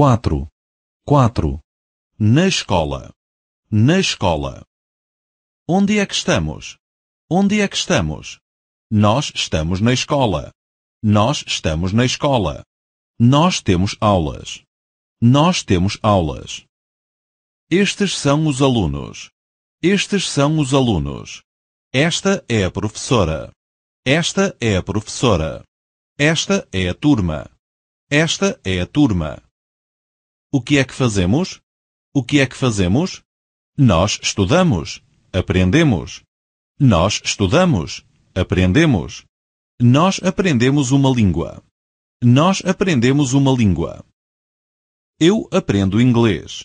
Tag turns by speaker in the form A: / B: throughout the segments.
A: quatro, quatro. Na escola. Na escola. Onde é que estamos? Onde é que estamos? Nós estamos na escola. Nós estamos na escola. Nós temos aulas. Nós temos aulas. Estes são os alunos. Estes são os alunos. Esta é a professora. Esta é a professora. Esta é a turma. Esta é a turma. O que é que fazemos? O que é que fazemos? Nós estudamos, aprendemos. Nós estudamos, aprendemos. Nós aprendemos uma língua. Nós aprendemos uma língua. Eu aprendo inglês.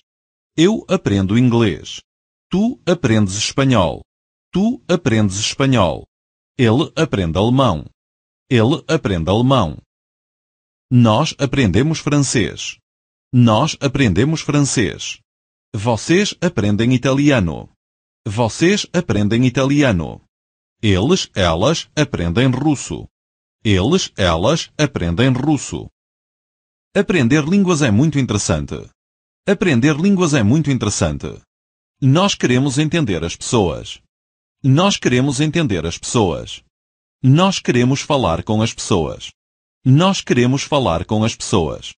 A: Eu aprendo inglês. Tu aprendes espanhol. Tu aprendes espanhol. Ele aprende alemão. Ele aprende alemão. Nós aprendemos francês. Nós aprendemos francês. Vocês aprendem italiano. Vocês aprendem italiano. Eles, elas aprendem russo. Eles, elas aprendem russo. Aprender línguas é muito interessante. Aprender línguas é muito interessante. Nós queremos entender as pessoas. Nós queremos entender as pessoas. Nós queremos falar com as pessoas. Nós queremos falar com as pessoas.